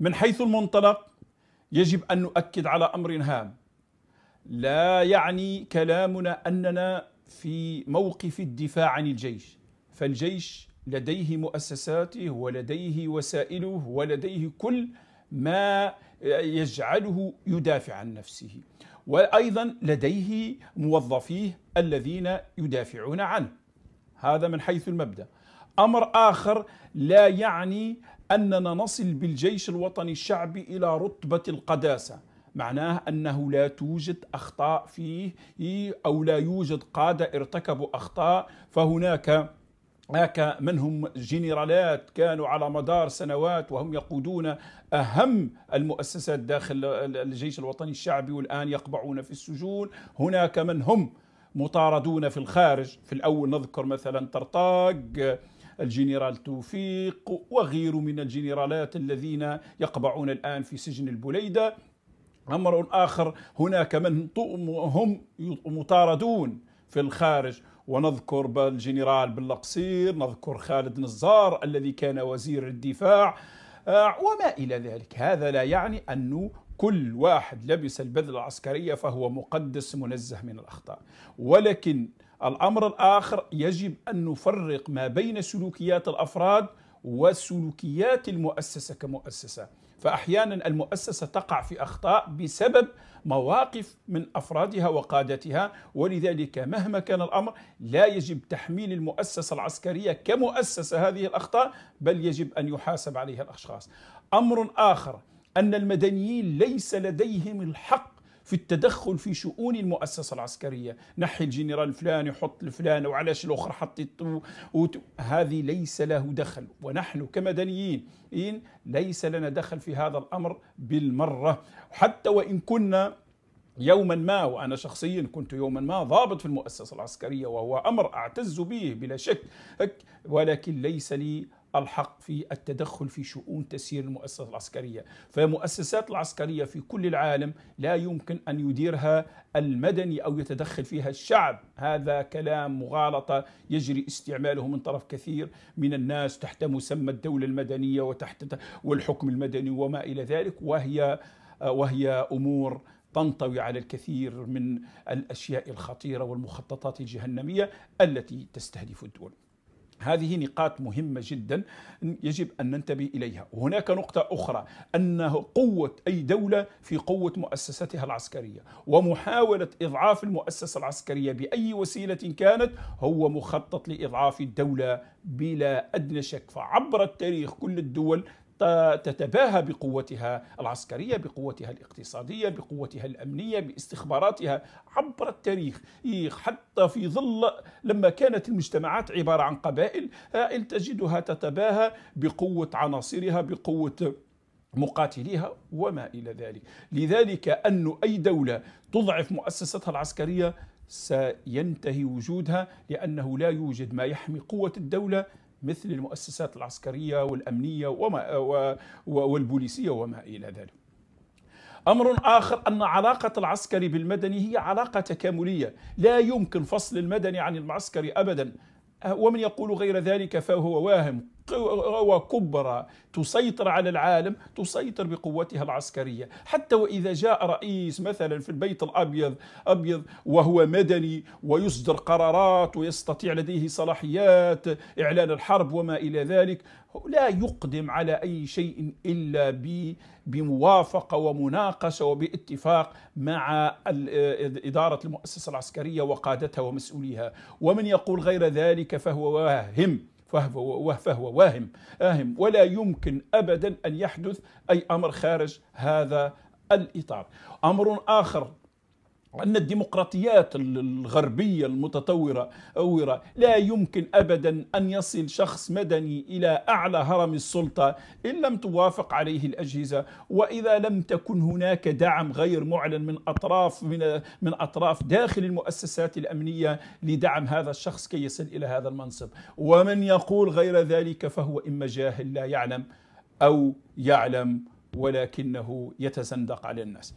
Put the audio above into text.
من حيث المنطلق يجب ان نؤكد على امر هام لا يعني كلامنا اننا في موقف الدفاع عن الجيش فالجيش لديه مؤسساته ولديه وسائله ولديه كل ما يجعله يدافع عن نفسه وايضا لديه موظفيه الذين يدافعون عنه هذا من حيث المبدا امر اخر لا يعني اننا نصل بالجيش الوطني الشعبي الى رتبه القداسه معناه انه لا توجد اخطاء فيه او لا يوجد قاده ارتكبوا اخطاء فهناك هناك من هم جنرالات كانوا على مدار سنوات وهم يقودون أهم المؤسسات داخل الجيش الوطني الشعبي والآن يقبعون في السجون هناك من هم مطاردون في الخارج في الأول نذكر مثلا طرطاق الجنرال توفيق وغيره من الجنرالات الذين يقبعون الآن في سجن البليدة أمر آخر هناك من هم مطاردون في الخارج ونذكر بالجنرال بالقصير نذكر خالد نزار الذي كان وزير الدفاع آه، وما إلى ذلك هذا لا يعني أنه كل واحد لبس البذلة العسكرية فهو مقدس منزه من الأخطاء ولكن الأمر الآخر يجب أن نفرق ما بين سلوكيات الأفراد وسلوكيات المؤسسة كمؤسسة فأحيانا المؤسسة تقع في أخطاء بسبب مواقف من أفرادها وقادتها ولذلك مهما كان الأمر لا يجب تحميل المؤسسة العسكرية كمؤسسة هذه الأخطاء بل يجب أن يحاسب عليها الأشخاص أمر آخر أن المدنيين ليس لديهم الحق في التدخل في شؤون المؤسسة العسكرية نحي الجنرال فلان يحط الفلان وعلاش الأخر حطيت وت... هذه ليس له دخل ونحن كمدنيين ليس لنا دخل في هذا الأمر بالمرة حتى وإن كنا يوما ما وانا شخصيا كنت يوما ما ضابط في المؤسسه العسكريه وهو امر اعتز به بلا شك ولكن ليس لي الحق في التدخل في شؤون تسيير المؤسسة العسكرية فالمؤسسات العسكرية في كل العالم لا يمكن أن يديرها المدني أو يتدخل فيها الشعب هذا كلام مغالطة يجري استعماله من طرف كثير من الناس تحت مسمى الدولة المدنية وتحت والحكم المدني وما إلى ذلك وهي وهي أمور تنطوي على الكثير من الاشياء الخطيره والمخططات الجهنميه التي تستهدف الدول هذه نقاط مهمة جدا يجب أن ننتبه إليها وهناك نقطة أخرى أنه قوة أي دولة في قوة مؤسستها العسكرية ومحاولة إضعاف المؤسسة العسكرية بأي وسيلة كانت هو مخطط لإضعاف الدولة بلا أدنى شك فعبر التاريخ كل الدول تتباهى بقوتها العسكرية بقوتها الاقتصادية بقوتها الأمنية باستخباراتها عبر التاريخ حتى في ظل لما كانت المجتمعات عبارة عن قبائل آه، تجدها تتباهى بقوة عناصرها بقوة مقاتليها وما إلى ذلك لذلك أن أي دولة تضعف مؤسستها العسكرية سينتهي وجودها لأنه لا يوجد ما يحمي قوة الدولة مثل المؤسسات العسكرية والأمنية وما والبوليسية وما إلى ذلك أمر آخر أن علاقة العسكري بالمدني هي علاقة تكاملية لا يمكن فصل المدني عن المعسكري أبدا أه، ومن يقول غير ذلك فهو واهم قوى كبرى تسيطر على العالم تسيطر بقوتها العسكريه حتى واذا جاء رئيس مثلا في البيت الابيض ابيض وهو مدني ويصدر قرارات ويستطيع لديه صلاحيات اعلان الحرب وما الى ذلك لا يقدم على اي شيء الا بموافقه ومناقشه وباتفاق مع اداره المؤسسه العسكريه وقادتها ومسؤوليها ومن يقول غير ذلك فهو واهم فهو, فهو واهم آهم ولا يمكن أبدا أن يحدث أي أمر خارج هذا الإطار أمر آخر أن الديمقراطيات الغربية المتطورة أورة لا يمكن أبدا أن يصل شخص مدني إلى أعلى هرم السلطة إن لم توافق عليه الأجهزة وإذا لم تكن هناك دعم غير معلن من أطراف من, من أطراف داخل المؤسسات الأمنية لدعم هذا الشخص كي يصل إلى هذا المنصب ومن يقول غير ذلك فهو إما جاهل لا يعلم أو يعلم ولكنه يتزندق على الناس